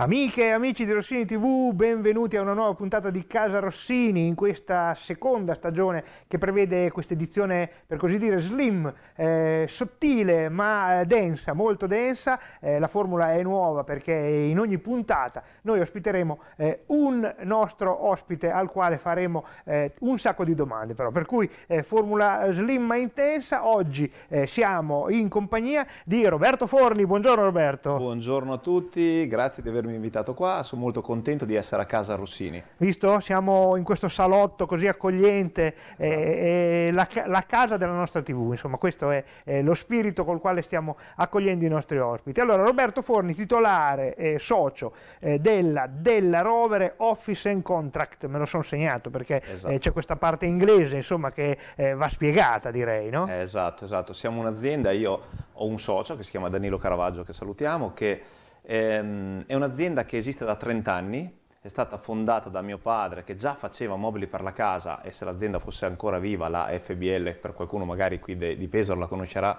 Amiche e amici di Rossini TV, benvenuti a una nuova puntata di Casa Rossini in questa seconda stagione che prevede questa edizione per così dire slim, eh, sottile ma eh, densa, molto densa. Eh, la formula è nuova perché in ogni puntata noi ospiteremo eh, un nostro ospite al quale faremo eh, un sacco di domande però. Per cui eh, formula slim ma intensa, oggi siamo in compagnia di Roberto Forni. Buongiorno Roberto. Buongiorno a tutti, grazie di avermi avermi invitato qua, sono molto contento di essere a casa Rossini. Visto? Siamo in questo salotto così accogliente, eh, esatto. eh, la, la, casa della nostra tv, insomma questo è eh, lo spirito col quale stiamo accogliendo i nostri ospiti. Allora Roberto Forni, titolare e eh, socio eh, della, della Rovere Office and Contract, me lo sono segnato perché eh, esatto. c'è questa parte inglese insomma che va spiegata direi, no? esatto, esatto, siamo un'azienda, io ho un socio che si chiama Danilo Caravaggio che salutiamo, che Ehm, è un'azienda che esiste da 30 anni, è stata fondata da mio padre che già faceva mobili per la casa e se l'azienda fosse ancora viva, la FBL, per qualcuno magari qui de, di Pesaro la conoscerà,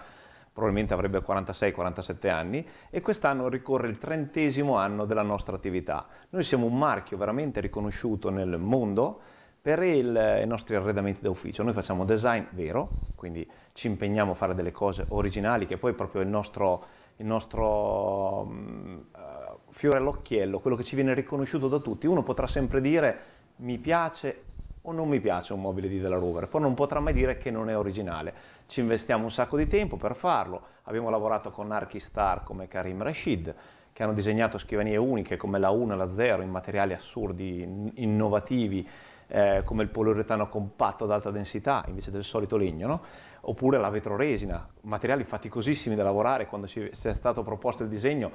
probabilmente avrebbe 46-47 anni e quest'anno ricorre il trentesimo anno della nostra attività. Noi siamo un marchio veramente riconosciuto nel mondo per il, i nostri arredamenti d'ufficio. Noi facciamo design vero, quindi ci impegniamo a fare delle cose originali che poi proprio il nostro il nostro uh, fiore all'occhiello, quello che ci viene riconosciuto da tutti, uno potrà sempre dire mi piace o non mi piace un mobile di della Rover, poi non potrà mai dire che non è originale. Ci investiamo un sacco di tempo per farlo, abbiamo lavorato con archi star come Karim Rashid, che hanno disegnato scrivanie uniche come la 1 e la 0 in materiali assurdi, in innovativi, eh, come il poliuretano compatto ad alta densità invece del solito legno, no? oppure la vetroresina, materiali faticosissimi da lavorare quando ci, è stato proposto il disegno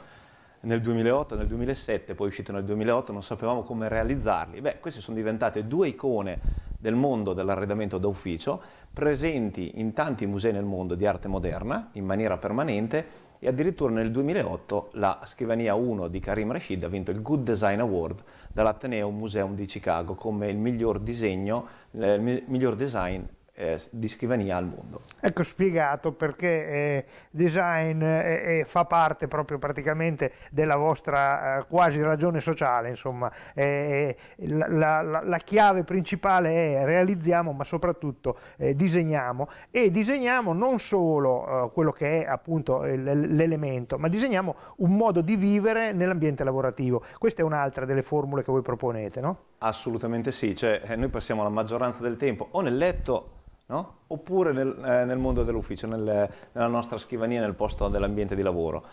nel 2008 nel 2007, poi uscito nel 2008, non sapevamo come realizzarli. Beh, queste sono diventate due icone del mondo dell'arredamento d'ufficio, presenti in tanti musei nel mondo di arte moderna in maniera permanente e addirittura nel 2008 la scrivania 1 di Karim Rashid ha vinto il Good Design Award dall'Ateneo Museum di Chicago come il miglior disegno, eh, il miglior design eh, di scrivania al mondo. Ecco spiegato perché eh, design eh, eh fa parte proprio praticamente della vostra eh, quasi ragione sociale, insomma, eh, la, la, la, chiave principale è realizziamo ma soprattutto disegniamo e disegniamo non solo quello che è appunto l'elemento, ma disegniamo un modo di vivere nell'ambiente lavorativo. Questa è un'altra delle formule che voi proponete, no? Assolutamente sì, cioè, noi passiamo la maggioranza del tempo o nel letto No? oppure nel, eh, nel mondo dell'ufficio, nel, nella nostra scrivania, nel posto dell'ambiente di lavoro.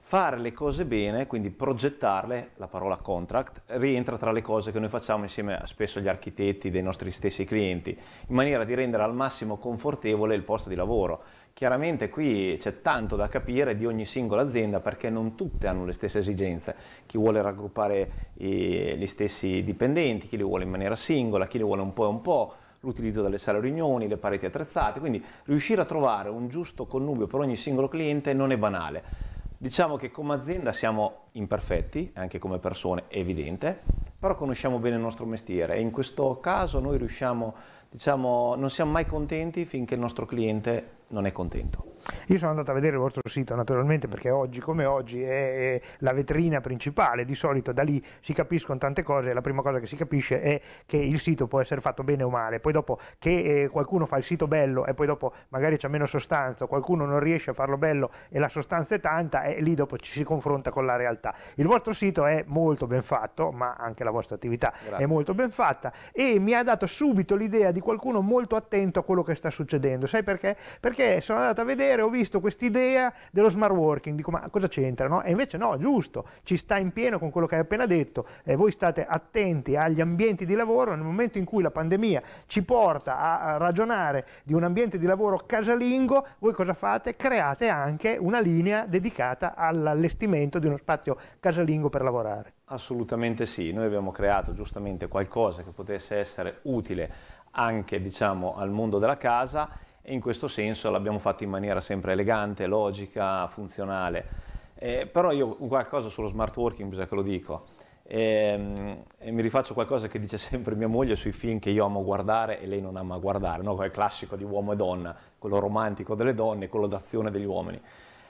Fare le cose bene, quindi progettarle, la parola contract, rientra tra le cose che noi facciamo insieme a, spesso agli architetti dei nostri stessi clienti, in maniera di rendere al massimo confortevole il posto di lavoro. Chiaramente qui c'è tanto da capire di ogni singola azienda perché non tutte hanno le stesse esigenze. Chi vuole raggruppare i, gli stessi dipendenti, chi li vuole in maniera singola, chi li vuole un po' e un po' l'utilizzo delle sale riunioni, le pareti attrezzate, quindi riuscire a trovare un giusto connubio per ogni singolo cliente non è banale. Diciamo che come azienda siamo imperfetti, anche come persone è evidente, però conosciamo bene il nostro mestiere e in questo caso noi riusciamo, diciamo, non siamo mai contenti finché il nostro cliente non è contento. Io sono andato a vedere il vostro sito naturalmente perché oggi come oggi è la vetrina principale, di solito da lì si capiscono tante cose e la prima cosa che si capisce è che il sito può essere fatto bene o male, poi dopo che eh, qualcuno fa il sito bello e poi dopo magari c'è meno sostanza, qualcuno non riesce a farlo bello e la sostanza è tanta e lì dopo ci si confronta con la realtà. Il vostro sito è molto ben fatto, ma anche la vostra attività Grazie. è molto ben fatta e mi ha dato subito l'idea di qualcuno molto attento a quello che sta succedendo, sai perché? Perché sono andato a vedere piacere ho visto quest'idea dello smart working, dico ma cosa c'entra? No? E invece no, giusto, ci sta in pieno con quello che hai appena detto, eh, voi state attenti agli ambienti di lavoro nel momento in cui la pandemia ci porta a ragionare di un ambiente di lavoro casalingo, voi cosa fate? Create anche una linea dedicata all'allestimento di uno spazio casalingo per lavorare. Assolutamente sì, noi abbiamo creato giustamente qualcosa che potesse essere utile anche diciamo, al mondo della casa e in questo senso l'abbiamo fatto in maniera sempre elegante, logica, funzionale. Eh, però io qualcosa sullo smart working bisogna che lo dico. E, ehm, e, mi rifaccio qualcosa che dice sempre mia moglie sui film che io amo guardare e lei non ama guardare, no? quel classico di uomo e donna, quello romantico delle donne, e quello d'azione degli uomini,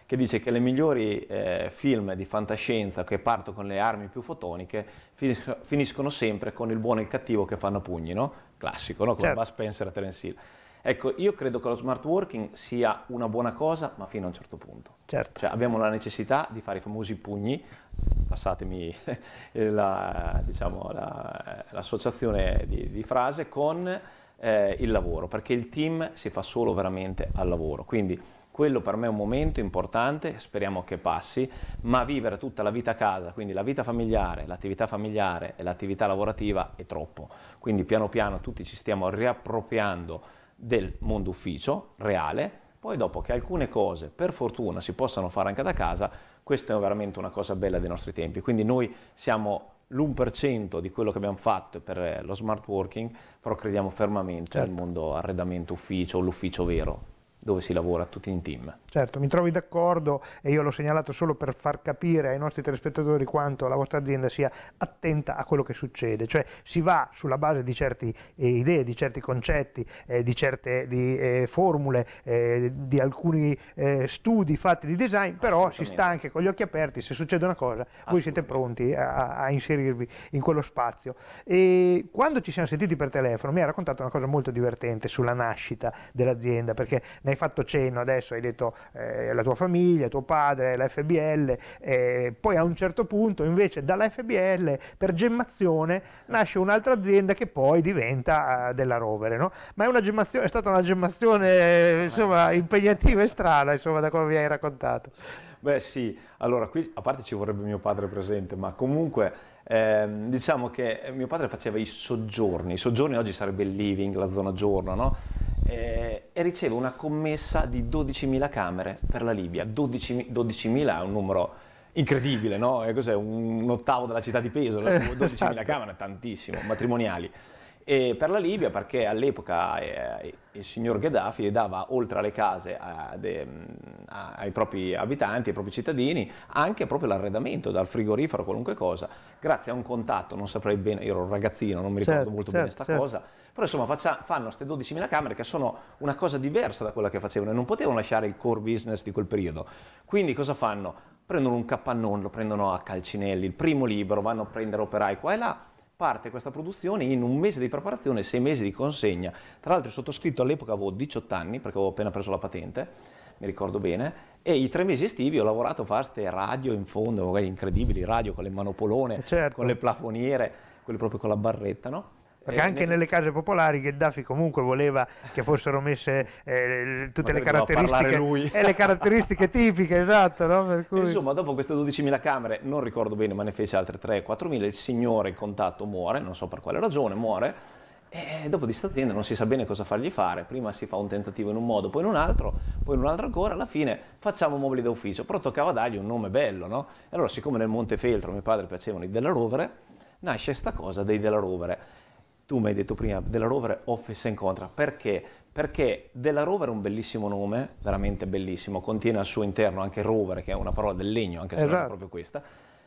che dice che le migliori eh, film di fantascienza che partono con le armi più fotoniche finiscono sempre con il buono e il cattivo che fanno pugni, no? classico, no? come certo. Buzz Spencer e Terence Hill. Ecco, io credo che lo smart working sia una buona cosa, ma fino a un certo punto. Certo. Cioè, abbiamo la necessità di fare i famosi pugni, passatemi eh, la, diciamo, la, l'associazione di, di, frase, con eh, il lavoro, perché il team si fa solo veramente al lavoro. Quindi quello per me è un momento importante, speriamo che passi, ma vivere tutta la vita a casa, quindi la vita familiare, l'attività familiare e l'attività lavorativa è troppo. Quindi piano piano tutti ci stiamo riappropriando del mondo ufficio reale, poi dopo che alcune cose per fortuna si possano fare anche da casa, questa è veramente una cosa bella dei nostri tempi, quindi noi siamo l'1% di quello che abbiamo fatto per eh, lo smart working, però crediamo fermamente certo. al mondo arredamento ufficio, l'ufficio vero dove si lavora tutti in team. Certo, mi trovi d'accordo e io l'ho segnalato solo per far capire ai nostri telespettatori quanto la vostra azienda sia attenta a quello che succede, cioè si va sulla base di certe eh, idee, di certi concetti, eh, di certe di, eh, formule, eh, di alcuni eh, studi fatti di design, però si sta anche con gli occhi aperti, se succede una cosa voi siete pronti a, a, inserirvi in quello spazio. E quando ci siamo sentiti per telefono mi ha raccontato una cosa molto divertente sulla nascita dell'azienda, perché ne hai fatto cenno adesso, hai detto eh, la tua famiglia, tuo padre, la FBL, eh, poi a un certo punto invece dalla FBL per gemmazione nasce un'altra azienda che poi diventa eh, della Rovere, no? ma è, una gemmazione, è, stata una gemmazione eh, insomma, impegnativa e strana insomma, da come vi hai raccontato. Beh sì, allora qui a parte ci vorrebbe mio padre presente, ma comunque ehm, diciamo che mio padre faceva i soggiorni, i soggiorni oggi sarebbe il living, la zona giorno, no? eh, e riceve una commessa di 12.000 camere per la Libia. 12.000 12 è un numero incredibile, no? Eh, cos'è un ottavo della città di peso? 12.000 eh, esatto. camere, tantissimo, matrimoniali. E per la Libia perché all'epoca eh, il signor Gheddafi dava oltre alle case a eh, de, mm, a, ai propri abitanti, ai propri cittadini, anche proprio l'arredamento, dal frigorifero, qualunque cosa, grazie a un contatto, non saprei bene, ero un ragazzino, non mi ricordo certo, molto certo, bene questa certo. cosa, però insomma faccia, fanno queste 12.000 camere che sono una cosa diversa da quella che facevano e non potevano lasciare il core business di quel periodo. Quindi cosa fanno? Prendono un capannone, lo prendono a calcinelli, il primo libro, vanno a prendere operai qua e là, parte questa produzione in un mese di preparazione, e sei mesi di consegna. Tra l'altro il sottoscritto all'epoca avevo 18 anni perché avevo appena preso la patente, mi ricordo bene, e i tre mesi estivi ho lavorato a fare radio in fondo, incredibili, radio con le manopolone, eh, certo. con le plafoniere, quelle proprio con la barretta, no? Perché eh, anche ne... nelle case popolari Gheddafi comunque voleva che fossero messe eh, tutte le caratteristiche, eh, le caratteristiche, tipiche, esatto. No? Cui... Insomma, dopo queste 12.000 camere, non ricordo bene, ma ne fece altre 3-4.000, il signore in contatto muore, non so per quale ragione, muore. E dopo di questa non si sa bene cosa fargli fare, prima si fa un tentativo in un modo, poi in un altro, poi in un altro ancora, alla fine facciamo mobili da ufficio, però toccava dargli un nome bello, no? E allora siccome nel Monte Feltro mio padre piacevano i della Rovere, nasce questa cosa dei della Rovere tu mi hai detto prima, della Rover Office Incontra, perché? Perché della Rover è un bellissimo nome, veramente bellissimo, contiene al suo interno anche Rover, che è una parola del legno, anche se esatto. non è esatto. proprio questa,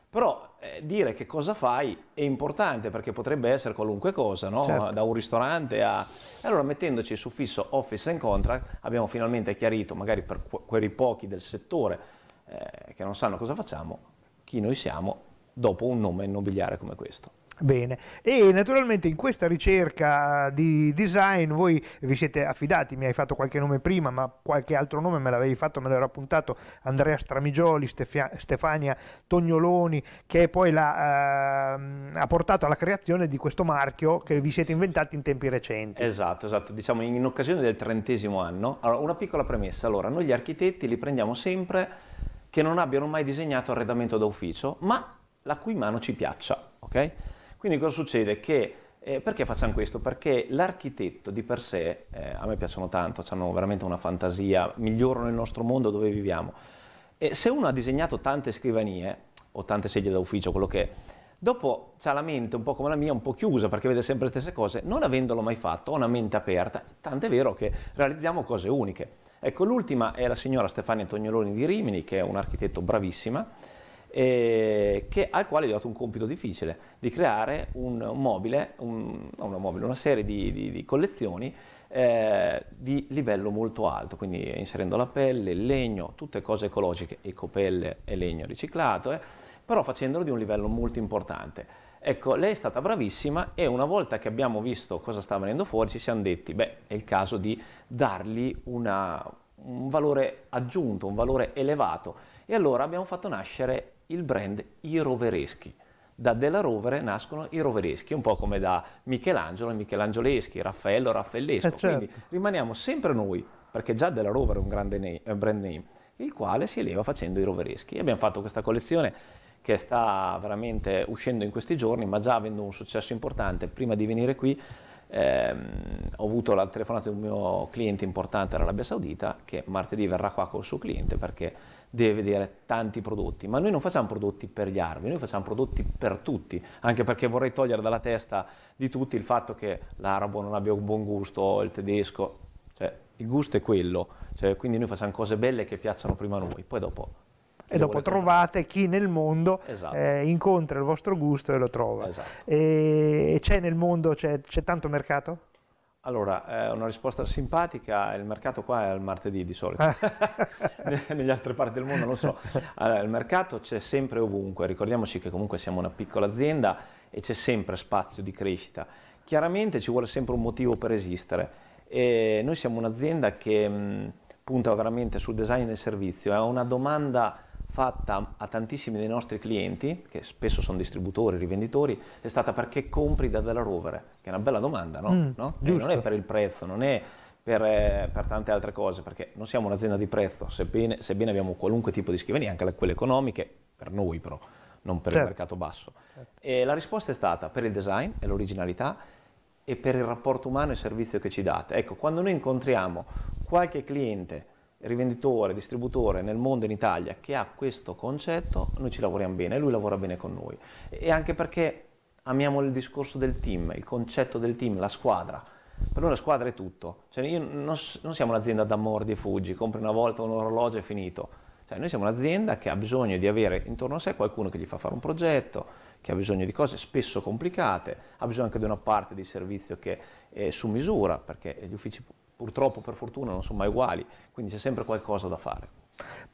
però eh, dire che cosa fai è importante perché potrebbe essere qualunque cosa, no? certo. da un ristorante a... Allora mettendoci il suffisso Office and Contract abbiamo finalmente chiarito, magari per quei pochi del settore eh, che non sanno cosa facciamo, chi noi siamo dopo un nome nobiliare come questo. Bene, e naturalmente in questa ricerca di design voi vi siete affidati, mi hai fatto qualche nome prima, ma qualche altro nome me l'avevi fatto, me l'ero appuntato, Andrea Stramigioli, Stefia, Stefania Tognoloni, che poi la, eh, ha portato alla creazione di questo marchio che vi siete inventati in tempi recenti. Esatto, esatto, diciamo in occasione del trentesimo anno. Allora, una piccola premessa, allora, noi gli architetti li prendiamo sempre che non abbiano mai disegnato arredamento d'ufficio, ma la cui mano ci piaccia, ok? Quindi cosa succede? Che, eh, perché facciamo questo? Perché l'architetto di per sé, eh, a me piacciono tanto, hanno veramente una fantasia, migliorano il nostro mondo dove viviamo. E se uno ha disegnato tante scrivanie, o tante sedie da ufficio, quello che è, Dopo ha la mente un po' come la mia, un po' chiusa perché vede sempre le stesse cose, non avendolo mai fatto, ha una mente aperta, tant'è vero che realizziamo cose uniche. Ecco, l'ultima è la signora Stefania Tognoloni di Rimini, che è un architetto bravissima, eh, che, al quale gli ho dato un compito difficile, di creare un, un mobile, un, un mobile, una serie di, di, di collezioni eh, di livello molto alto, quindi inserendo la pelle, il legno, tutte cose ecologiche, ecopelle e legno riciclato, eh, però facendolo di un livello molto importante. Ecco, lei è stata bravissima e una volta che abbiamo visto cosa sta venendo fuori ci siamo detti, beh, è il caso di dargli una, un valore aggiunto, un valore elevato. E allora abbiamo fatto nascere il brand I Rovereschi. Da Della Rovere nascono i Rovereschi, un po' come da Michelangelo, e Michelangioleschi, Raffaello, Raffaellesco. Eh certo. Quindi rimaniamo sempre noi, perché già Della Rovere è un grande name, eh, brand name, il quale si eleva facendo i Rovereschi. E abbiamo fatto questa collezione che sta veramente uscendo in questi giorni, ma già avendo un successo importante, prima di venire qui eh, ho avuto la telefonata di un mio cliente importante dell'Arabia Saudita che martedì verrà qua col suo cliente perché deve vedere tanti prodotti, ma noi non facciamo prodotti per gli arabi, noi facciamo prodotti per tutti, anche perché vorrei togliere dalla testa di tutti il fatto che l'arabo non abbia un buon gusto, il tedesco, cioè, il gusto è quello, cioè, quindi noi facciamo cose belle che piacciono prima a noi, poi dopo Esatto, e dopo trovate chi nel mondo esatto. eh, incontra il vostro gusto e lo trova. Esatto. E c'è nel mondo, c'è, tanto mercato? Allora, eh, una risposta simpatica, il mercato qua è il martedì di solito, ah. negli altre parti del mondo non so. Allora, il mercato c'è sempre ovunque, ricordiamoci che comunque siamo una piccola azienda e c'è sempre spazio di crescita. Chiaramente ci vuole sempre un motivo per esistere e noi siamo un'azienda che mh, punta veramente sul design del servizio, è una domanda fatta a tantissimi dei nostri clienti, che spesso sono distributori, rivenditori, è stata perché compri da Della Rovere, che è una bella domanda, no? Mm, no? Non è per il prezzo, non è per, eh, per, tante altre cose, perché non siamo un'azienda di prezzo, sebbene, sebbene abbiamo qualunque tipo di scrivania, anche quelle economiche, per noi però, non per certo. il mercato basso. Certo. E la risposta è stata per il design e l'originalità e per il rapporto umano e servizio che ci date. Ecco, quando noi incontriamo qualche cliente rivenditore, distributore nel mondo in Italia che ha questo concetto, noi ci lavoriamo bene e lui lavora bene con noi. E anche perché amiamo il discorso del team, il concetto del team, la squadra. Per noi la squadra è tutto. Cioè, non, non, siamo un'azienda da mordi e fuggi, compri una volta un orologio e finito. Cioè, noi siamo un'azienda che ha bisogno di avere intorno a sé qualcuno che gli fa fare un progetto, che ha bisogno di cose spesso complicate, ha bisogno anche di una parte di servizio che è su misura, perché gli uffici purtroppo per fortuna non sono mai uguali, quindi c'è sempre qualcosa da fare.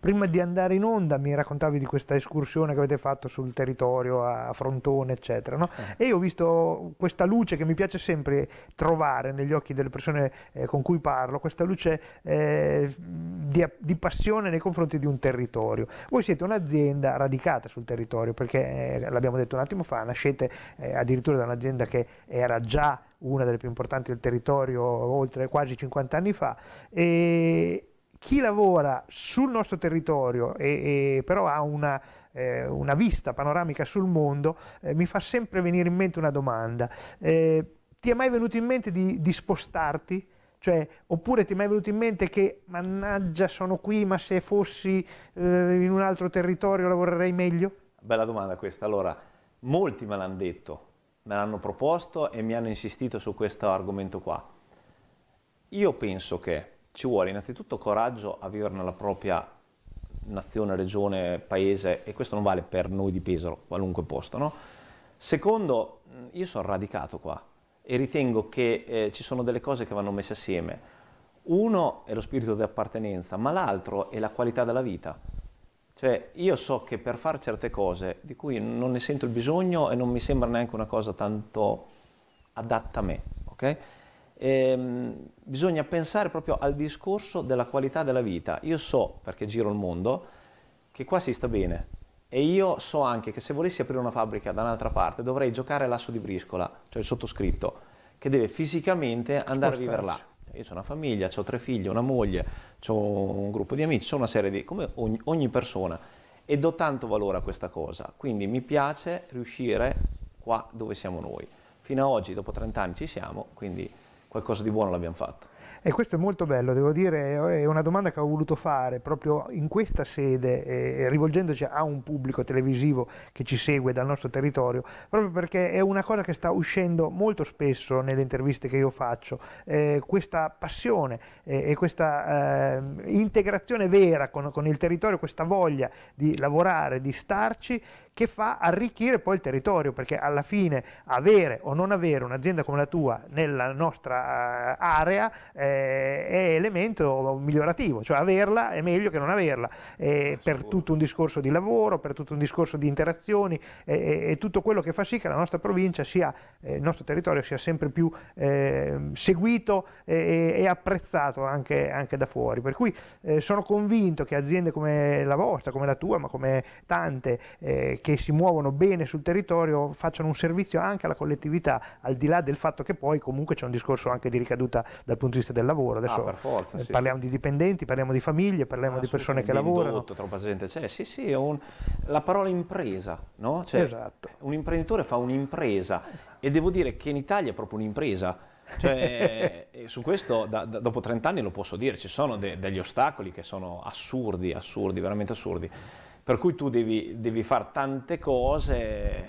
Prima di andare in onda mi raccontavi di questa escursione che avete fatto sul territorio a Frontone, eccetera. No? Eh. E io ho visto questa luce che mi piace sempre trovare negli occhi delle persone eh, con cui parlo, questa luce eh, di, di, passione nei confronti di un territorio. Voi siete un'azienda radicata sul territorio, perché eh, l'abbiamo detto un attimo fa, nascete eh, addirittura da un'azienda che era già una delle più importanti del territorio oltre quasi 50 anni fa. E, chi lavora sul nostro territorio e, e però ha una, eh, una, vista panoramica sul mondo, eh, mi fa sempre venire in mente una domanda. Eh, ti è mai venuto in mente di, di spostarti? Cioè, oppure ti è mai venuto in mente che mannaggia sono qui ma se fossi eh, in un altro territorio lavorerei meglio? Bella domanda questa. Allora, molti me l'hanno detto, me l'hanno proposto e mi hanno insistito su questo argomento qua. Io penso che ci vuole innanzitutto coraggio a vivere nella propria nazione, regione, paese e questo non vale per noi di Pesaro, qualunque posto. No? Secondo, io sono radicato qua e ritengo che eh, ci sono delle cose che vanno messe assieme. Uno è lo spirito di appartenenza, ma l'altro è la qualità della vita. Cioè, io so che per fare certe cose di cui non ne sento il bisogno e non mi sembra neanche una cosa tanto adatta a me, ok? ehm, bisogna pensare proprio al discorso della qualità della vita. Io so, perché giro il mondo, che qua si sta bene e io so anche che se volessi aprire una fabbrica da un'altra parte dovrei giocare l'asso di briscola, cioè il sottoscritto, che deve fisicamente andare a vivere là. Io ho una famiglia, ho tre figli, una moglie, ho un gruppo di amici, ho una serie di... come ogni, ogni persona. E do tanto valore a questa cosa. Quindi mi piace riuscire qua dove siamo noi. Fino ad oggi, dopo 30 anni, ci siamo, quindi qualcosa di buono l'abbiamo fatto. E questo è molto bello, devo dire, è una domanda che ho voluto fare proprio in questa sede, eh, rivolgendoci a un pubblico televisivo che ci segue dal nostro territorio, proprio perché è una cosa che sta uscendo molto spesso nelle interviste che io faccio, eh, questa passione eh, e questa ehm, integrazione vera con, con, il territorio, questa voglia di lavorare, di starci che fa arricchire poi il territorio, perché alla fine avere o non avere un'azienda come la tua nella nostra eh, area eh, è elemento migliorativo, cioè averla è meglio che non averla, eh, per tutto un discorso di lavoro, per tutto un discorso di interazioni e eh, tutto quello che fa sì che la nostra provincia sia, eh, il nostro territorio sia sempre più ehm, seguito e, e, apprezzato anche, anche, da fuori. Per cui eh, sono convinto che aziende come la vostra, come la tua, ma come tante, eh, che si muovono bene sul territorio facciano un servizio anche alla collettività, al di là del fatto che poi comunque c'è un discorso anche di ricaduta dal punto di vista del lavoro. Adesso ah, forza, eh, sì. parliamo di dipendenti, parliamo di famiglie, parliamo ah, di persone che lavorano. Indotto, troppa gente c'è, sì sì, un, la parola impresa, no? Cioè, esatto. Un imprenditore fa un'impresa e devo dire che in Italia è proprio un'impresa. Cioè, eh, su questo da, da, dopo 30 anni lo posso dire, ci sono de, degli ostacoli che sono assurdi, assurdi, veramente assurdi per cui tu devi, devi fare tante cose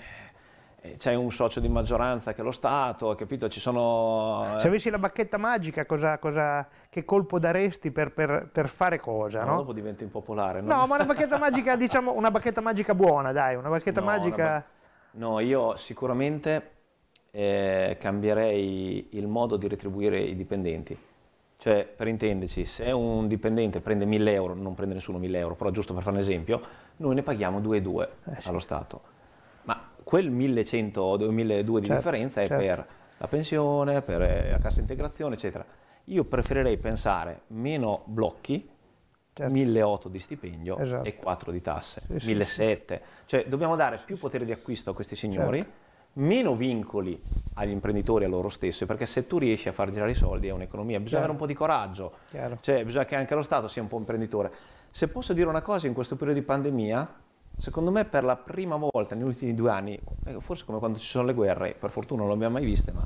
eh, c'è un socio di maggioranza che è lo Stato, capito? Ci sono... Eh, Se avessi la bacchetta magica, cosa, cosa, che colpo daresti per, per, per fare cosa? No, no? dopo diventi impopolare. No, no ma una bacchetta magica, diciamo, una bacchetta magica buona, dai, una bacchetta no, magica... Una No, io sicuramente eh, cambierei il modo di retribuire i dipendenti cioè, per intenderci, se un dipendente prende 1000 euro, non prende nessuno 1000 euro, però giusto per fare un esempio, noi ne paghiamo 2,2 eh sì. allo Stato. Ma quel 1100 o 2002 di certo, differenza è certo. per la pensione, per eh, la cassa integrazione, eccetera. Io preferirei pensare meno blocchi, certo. 1.800 di stipendio esatto. e 4 di tasse, sì, 1.700. Sì. Cioè dobbiamo dare più potere di acquisto a questi signori certo meno vincoli agli imprenditori a loro stessi, perché se tu riesci a far girare i soldi è un'economia, bisogna Chiaro. avere un po' di coraggio, Chiaro. cioè bisogna che anche lo Stato sia un po' imprenditore. Se posso dire una cosa, in questo periodo di pandemia, secondo me per la prima volta negli ultimi due anni, eh, forse come quando ci sono le guerre, per fortuna non le abbiamo mai viste, ma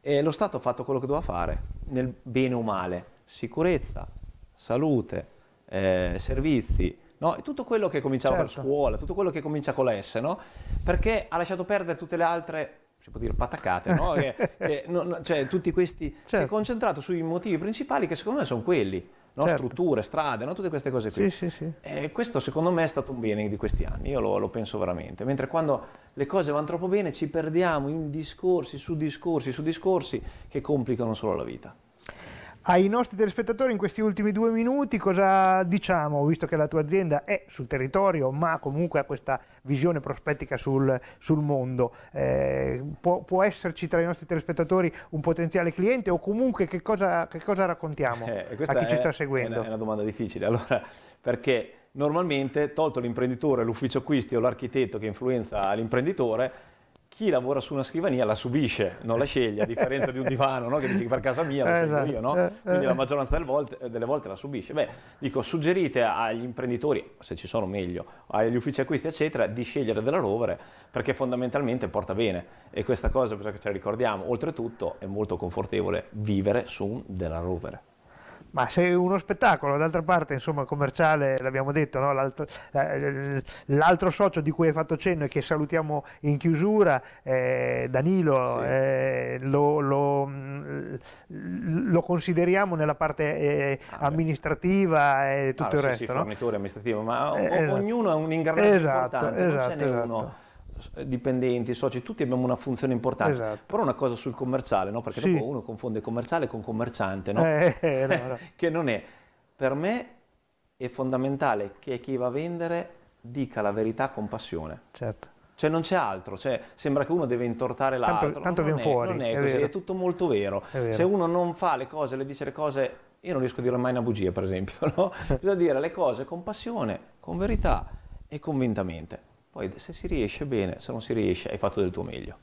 eh, lo Stato ha fatto quello che doveva fare, nel bene o male, sicurezza, salute, eh, servizi, no? E tutto quello che cominciava certo. per scuola, tutto quello che comincia con la S, no? Perché ha lasciato perdere tutte le altre si può dire patacate, no? che, che non, cioè, tutti questi, certo. si è certo. concentrato sui motivi principali che secondo me sono quelli, no? certo. strutture, strade, no? tutte queste cose qui. Sì, sì, sì. E questo secondo me è stato un bene di questi anni, io lo, lo, penso veramente, mentre quando le cose vanno troppo bene ci perdiamo in discorsi su discorsi su discorsi che complicano solo la vita. Ai nostri telespettatori in questi ultimi due minuti cosa diciamo, visto che la tua azienda è sul territorio ma comunque ha questa visione prospettica sul, sul mondo, eh, può, può, esserci tra i nostri telespettatori un potenziale cliente o comunque che cosa, che cosa raccontiamo eh, a chi è, ci sta seguendo? È una, è una domanda difficile, allora, perché normalmente tolto l'imprenditore, l'ufficio acquisti o l'architetto che influenza l'imprenditore, chi lavora su una scrivania la subisce, non la sceglie, a differenza di un divano, no? che dici che per casa mia lo scelgo esatto. io, no? Eh, eh. quindi la maggioranza delle volte, delle volte, la subisce. Beh, dico, suggerite agli imprenditori, se ci sono meglio, agli uffici acquisti, eccetera, di scegliere della Rovere perché fondamentalmente porta bene e questa cosa bisogna che ce la ricordiamo. Oltretutto è molto confortevole vivere su un della Rovere. Ma se uno spettacolo, d'altra parte, insomma, commerciale, l'abbiamo detto, no? l'altro, eh, l'altro, socio di cui hai fatto cenno e che salutiamo in chiusura, eh, Danilo, sì. eh, lo, lo, mm, lo, consideriamo nella parte eh, ah, amministrativa e tutto ah, il sì, resto. Sì, no? fornitore amministrativo, ma o- eh, esatto. ognuno è un ingranaggio esatto, importante, esatto, non ce n'è esatto. uno esatto dipendenti, soci, tutti abbiamo una funzione importante. Esatto. Però una cosa sul commerciale, no? perché sì. dopo uno confonde commerciale con commerciante, no? Eh, eh, no, che non è. Per me è fondamentale che chi va a vendere dica la verità con passione. Certo. Cioè non c'è altro, cioè, sembra che uno deve intortare l'altro. Tanto, tanto viene fuori. Non è, è così, vero. è tutto molto vero. vero. Se uno non fa le cose, le dice le cose, io non riesco a dire mai una bugia per esempio, no? bisogna dire le cose con passione, con verità e convintamente. Poi se si riesce bene, se non si riesce hai fatto del tuo meglio.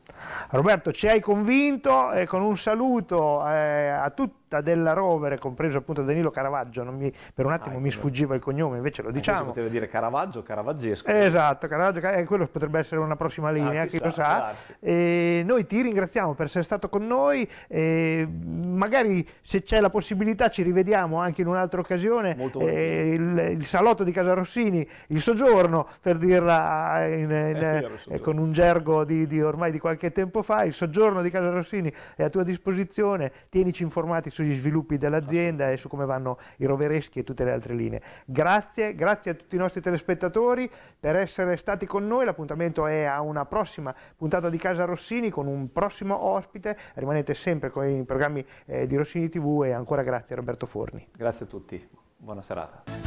Roberto, ci hai convinto e eh, con un saluto eh, a tutta della Rovere, compreso appunto Danilo Caravaggio, mi, per un attimo ah, mi ecco, sfuggiva il cognome, invece lo diciamo. Si poteva dire Caravaggio, Caravaggesco. Esatto, Caravaggio, eh, quello potrebbe essere una prossima linea, ah, chi lo sa. Eh, noi ti ringraziamo per essere stato con noi, magari se c'è la possibilità ci rivediamo anche in un'altra occasione. Molto Il, il, salotto di Casa Rossini, il soggiorno, per dirla ma in, in, eh, con un gergo di, di, ormai di qualche tempo fa, il soggiorno di Casa Rossini è a tua disposizione, tienici informati sugli sviluppi dell'azienda e su come vanno i rovereschi e tutte le altre linee. Grazie, grazie a tutti i nostri telespettatori per essere stati con noi, l'appuntamento è a una prossima puntata di Casa Rossini con un prossimo ospite, rimanete sempre con i programmi eh, di Rossini TV e ancora grazie a Roberto Forni. Grazie a tutti, buona serata.